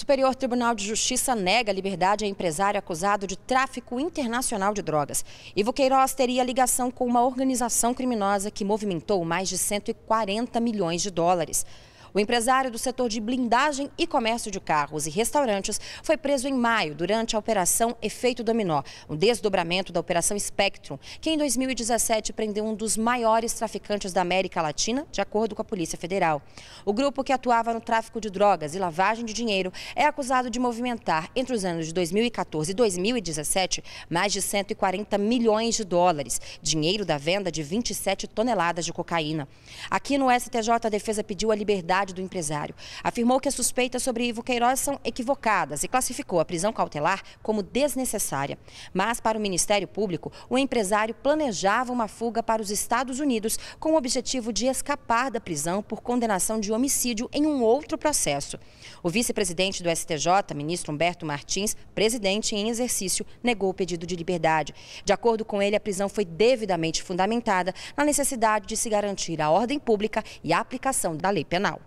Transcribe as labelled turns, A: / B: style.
A: Superior Tribunal de Justiça nega liberdade a empresário acusado de tráfico internacional de drogas. Ivo Queiroz teria ligação com uma organização criminosa que movimentou mais de 140 milhões de dólares. O empresário do setor de blindagem e comércio de carros e restaurantes foi preso em maio durante a Operação Efeito Dominó, um desdobramento da Operação Spectrum, que em 2017 prendeu um dos maiores traficantes da América Latina, de acordo com a Polícia Federal. O grupo que atuava no tráfico de drogas e lavagem de dinheiro é acusado de movimentar, entre os anos de 2014 e 2017, mais de 140 milhões de dólares, dinheiro da venda de 27 toneladas de cocaína. Aqui no STJ, a defesa pediu a liberdade identidade do empresário. Afirmou que as suspeitas sobre Ivo Queiroz são equivocadas e classificou a prisão cautelar como desnecessária. Mas, para o Ministério Público, o empresário planejava uma fuga para os Estados Unidos com o objetivo de escapar da prisão por condenação de homicídio em um outro processo. O vice-presidente do STJ, ministro Humberto Martins, presidente em exercício, negou o pedido de liberdade. De acordo com ele, a prisão foi devidamente fundamentada na necessidade de se garantir a ordem pública e a aplicação da lei penal.